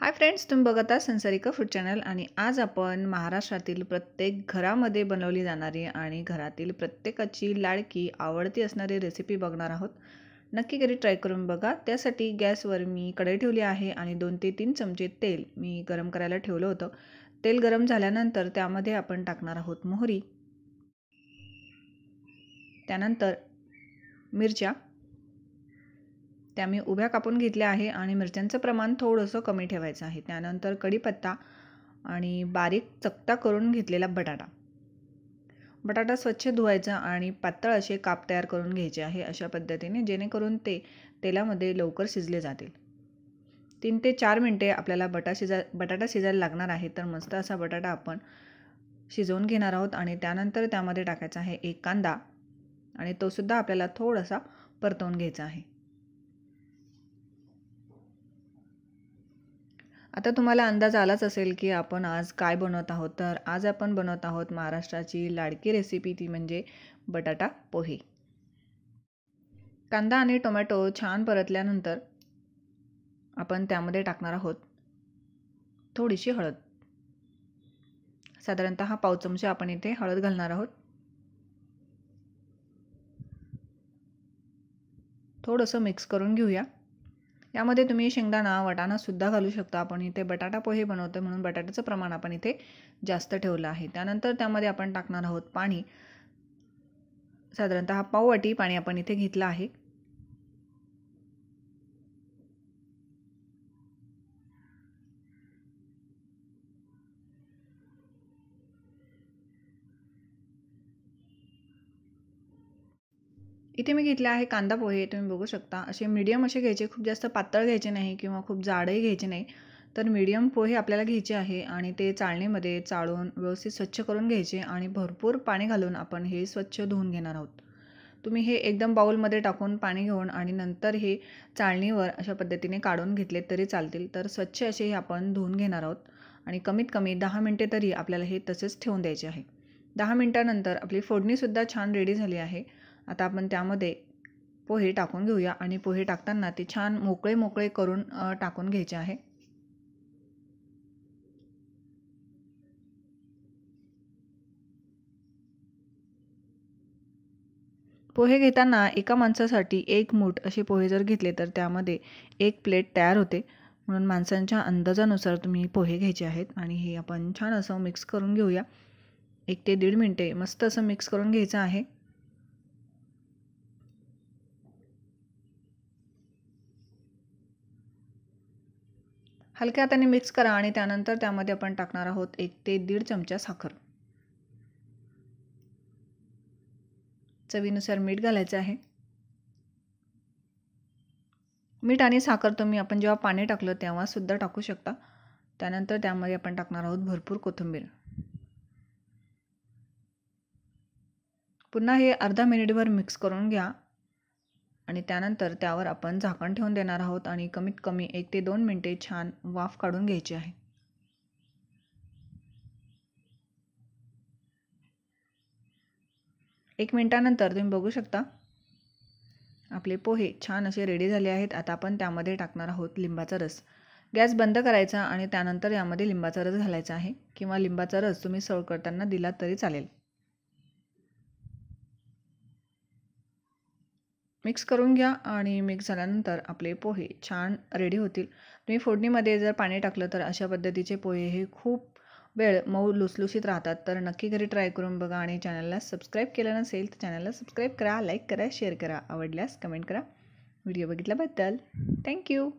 hi friends तुम्ही बघत आहात संसारिका फूड चॅनल आणि आज आपण महाराष्ट्रातील प्रत्येक घरामध्ये बनवली जाणारी आणि घरातील प्रत्येकाची लाडकी आवडती असणारी रेसिपी बघणार आहोत नक्की घरी ट्राय करून बघा त्यासाठी गॅसवर मी कढई ठेवली आहे आणि दोन ते तीन चमचे तेल मी गरम करायला ठेवलं होतं तेल गरम झाल्यानंतर त्यामध्ये आपण टाकणार आहोत मोहरी त्यानंतर मिरच्या त्या मी उभ्या कापून घेतल्या आहे आणि मिरच्यांचं प्रमाण थोडंसं कमी ठेवायचं आहे त्यानंतर कढीपत्ता आणि बारीक चकता करून घेतलेला बटाटा बटाटा स्वच्छ धुवायचा आणि पातळ असे काप तयार करून घ्यायचे आहे अशा पद्धतीने जेणेकरून ते तेलामध्ये लवकर शिजले जातील तीन ते चार मिनटे आपल्याला बटा शिजा बटाटा शिजायला लागणार आहे तर मस्त असा बटाटा आपण शिजवून घेणार आहोत आणि त्यानंतर त्यामध्ये टाकायचा आहे एक कांदा आणि तोसुद्धा आपल्याला थोडासा परतवून घ्यायचा आहे आता तुम्हाला अंदाज आलाच असेल की आपण आज काय बनवत आहोत तर आज आपण बनवत आहोत महाराष्ट्राची लाडकी रेसिपी ती म्हणजे बटाटा पोहे कांदा आणि टोमॅटो छान परतल्यानंतर आपण त्यामध्ये टाकणार आहोत थोडीशी हळद साधारणत पाव चमचा आपण इथे हळद घालणार आहोत थोडंसं मिक्स करून घेऊया त्यामध्ये तुम्ही शेंगदाणा वटाणासुद्धा घालू शकता आपण इथे बटाटा पोहे बनवतो म्हणून बटाट्याचं प्रमाण आपण इथे जास्त ठेवलं आहे त्यानंतर त्यामध्ये आपण टाकणार आहोत पाणी साधारणतः पाववाटी पाणी आपण इथे घेतलं आहे इथे मी घेतले आहे कांदा पोहे तुम्ही बघू शकता असे मीडियम असे घ्यायचे खूप जास्त पातळ घ्यायचे नाही किंवा खूप जाडही घ्यायचे नाही तर मीडियम पोहे आपल्याला घ्यायचे आहे आणि ते चाळणीमध्ये चाळून व्यवस्थित स्वच्छ करून घ्यायचे आणि भरपूर पाणी घालून आपण हे स्वच्छ धुवून घेणार आहोत तुम्ही हे एकदम बाऊलमध्ये टाकून पाणी घेऊन आणि नंतर हे चाळणीवर अशा पद्धतीने काढून घेतले तरी चालतील तर स्वच्छ असे हे आपण धुवून घेणार आहोत आणि कमीत कमी दहा मिनटे तरी आपल्याला हे तसेच ठेवून द्यायचे आहे दहा मिनटानंतर आपली फोडणीसुद्धा छान रेडी झाली आहे आता आपण त्यामध्ये पोहे टाकून घेऊया आणि पोहे टाकताना ते छान मोकळे मोकळे करून टाकून घ्यायचे आहे पोहे घेताना एका माणसासाठी एक मूठ असे पोहे जर घेतले तर त्यामध्ये एक प्लेट तयार होते म्हणून माणसांच्या अंदाजानुसार तुम्ही पोहे घ्यायचे आहेत आणि हे आपण छान असं मिक्स करून घेऊया एक ते दीड मिनटे मस्त असं मिक्स करून घ्यायचं आहे हलक्या हाताने मिक्स करा आणि त्यानंतर त्यामध्ये आपण टाकणार आहोत एक ते दीड चमचा साखर चवीनुसार मीठ घालायचं आहे मीठ आणि साखर तुम्ही आपण जेव्हा पाणी टाकलं तेव्हासुद्धा टाकू शकता त्यानंतर त्यामध्ये आपण टाकणार आहोत भरपूर कोथिंबीर पुन्हा हे अर्धा मिनिटभर मिक्स करून घ्या आणि त्यानंतर त्यावर आपण झाकण ठेवून देणार आहोत आणि कमीत कमी एक ते दोन मिनटे छान वाफ काढून घ्यायची आहे एक मिनटानंतर तुम्ही बघू शकता आपले पोहे छान असे रेडी झाले आहेत आता आपण त्यामध्ये टाकणार आहोत लिंबाचा रस गॅस बंद करायचा आणि त्यानंतर यामध्ये लिंबाचा रस घालायचा आहे किंवा लिंबाचा रस तुम्ही सर्व करताना दिला तरी चालेल मिक्स करून घ्या आणि मिक्स झाल्यानंतर आपले पोहे छान रेडी होतील तुम्ही फोडणीमध्ये जर पाणी टाकलं तर अशा पद्धतीचे पोहे हे खूप वेळ मऊ लुसलुसीत राहतात तर नक्की घरी ट्राय करून बघा आणि चॅनलला सबस्क्राईब केलं नसेल तर चॅनलला सबस्क्राईब करा लाईक करा शेअर करा आवडल्यास कमेंट करा व्हिडिओ बघितल्याबद्दल थँक्यू